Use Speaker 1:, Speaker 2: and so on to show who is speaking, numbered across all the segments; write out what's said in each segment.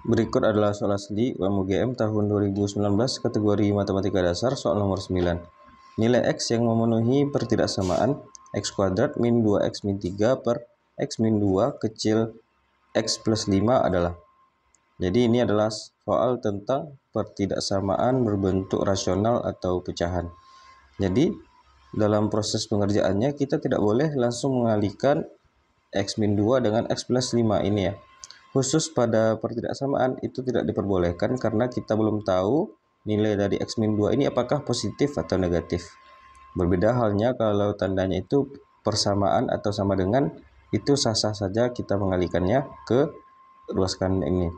Speaker 1: Berikut adalah soal asli UMUGM tahun 2019 kategori matematika dasar soal nomor 9. Nilai X yang memenuhi pertidaksamaan X kuadrat min 2X min 3 per X min 2 kecil X plus 5 adalah. Jadi ini adalah soal tentang pertidaksamaan berbentuk rasional atau pecahan. Jadi dalam proses pengerjaannya kita tidak boleh langsung mengalihkan X min 2 dengan X plus 5 ini ya Khusus pada pertidaksamaan itu tidak diperbolehkan karena kita belum tahu nilai dari X-2 ini apakah positif atau negatif. Berbeda halnya kalau tandanya itu persamaan atau sama dengan itu sah-sah saja kita mengalihkannya ke ruas kanan ini.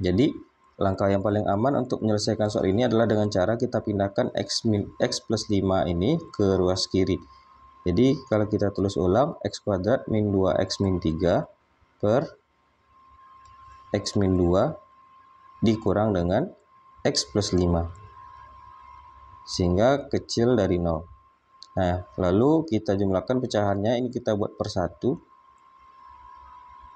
Speaker 1: Jadi langkah yang paling aman untuk menyelesaikan soal ini adalah dengan cara kita pindahkan X, X plus 5 ini ke ruas kiri. Jadi kalau kita tulis ulang X kuadrat min 2X min 3 per X min 2 dikurang dengan X plus 5 sehingga kecil dari 0 nah lalu kita jumlahkan pecahannya ini kita buat per 1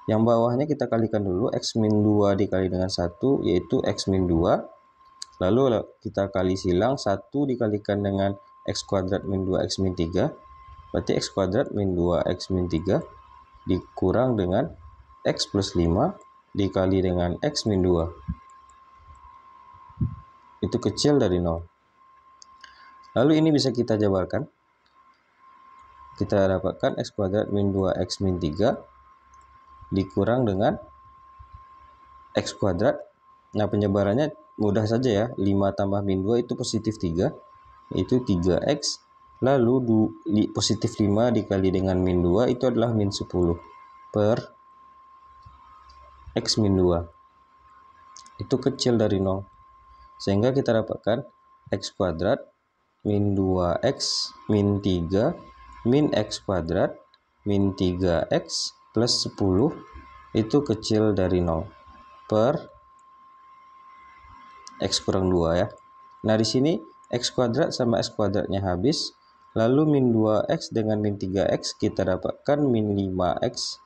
Speaker 1: yang bawahnya kita kalikan dulu X min 2 dikali dengan 1 yaitu X min 2 lalu kita kali silang 1 dikalikan dengan X kuadrat min 2 X min 3 berarti X kuadrat min 2 X min 3 dikurang dengan X plus 5 dikali dengan X min 2. Itu kecil dari 0. Lalu ini bisa kita jabarkan. Kita dapatkan X kuadrat min 2X min 3 dikurang dengan X kuadrat. Nah penyebarannya mudah saja ya. 5 tambah min 2 itu positif 3. Itu 3X. Lalu positif 5 dikali dengan min 2 itu adalah min 10 per X min 2 itu kecil dari 0 sehingga kita dapatkan X kuadrat min 2X min 3 min X kuadrat min 3X plus 10 itu kecil dari 0 per X kurang 2 ya nah di sini X kuadrat sama X kuadratnya habis lalu min 2X dengan min 3X kita dapatkan min 5X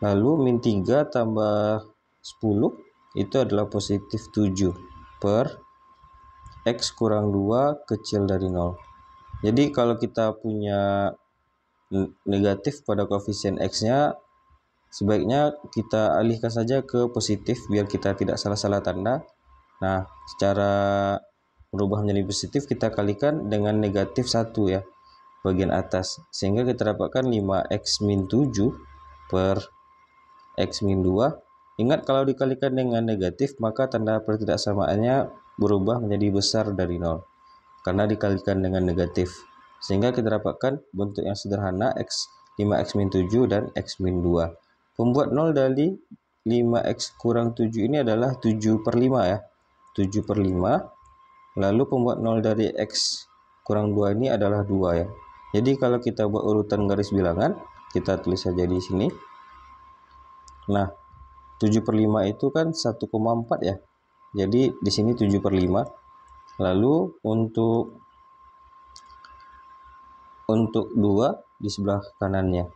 Speaker 1: Lalu min 3 tambah 10 itu adalah positif 7 per X kurang 2 kecil dari 0. Jadi kalau kita punya negatif pada koefisien X-nya, sebaiknya kita alihkan saja ke positif biar kita tidak salah-salah tanda. Nah, secara berubah menjadi positif kita kalikan dengan negatif 1 ya bagian atas sehingga kita dapatkan 5x min 7 per X-2. Ingat kalau dikalikan dengan negatif, maka tanda pertidaksamaannya berubah menjadi besar dari 0. Karena dikalikan dengan negatif. Sehingga kita dapatkan bentuk yang sederhana X 5X-7 dan X-2. Pembuat 0 dari 5X kurang 7 ini adalah 7 per 5 ya. 7 per 5. Lalu pembuat 0 dari X kurang 2 ini adalah 2 ya. Jadi kalau kita buat urutan garis bilangan, kita tulis saja di sini Nah, 7 per 5 itu kan 1,4 ya. Jadi di sini 7 per 5. Lalu untuk untuk 2 di sebelah kanannya.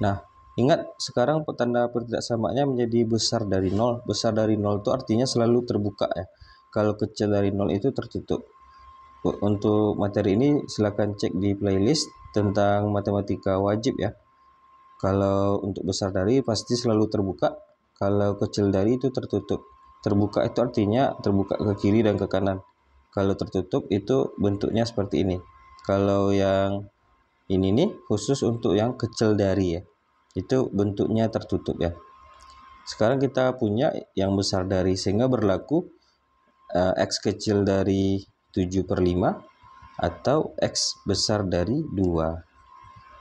Speaker 1: Nah, ingat sekarang tanda pertidaksamanya menjadi besar dari 0. Besar dari 0 itu artinya selalu terbuka ya. Kalau kecil dari 0 itu tertutup. Untuk materi ini silahkan cek di playlist tentang matematika wajib ya. Kalau untuk besar dari pasti selalu terbuka, kalau kecil dari itu tertutup. Terbuka itu artinya terbuka ke kiri dan ke kanan. Kalau tertutup itu bentuknya seperti ini. Kalau yang ini nih khusus untuk yang kecil dari ya. Itu bentuknya tertutup ya. Sekarang kita punya yang besar dari sehingga berlaku uh, X kecil dari 7 per 5 atau X besar dari 2.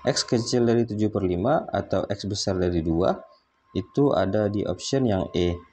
Speaker 1: X kecil dari 7 per 5 atau X besar dari 2 itu ada di option yang E.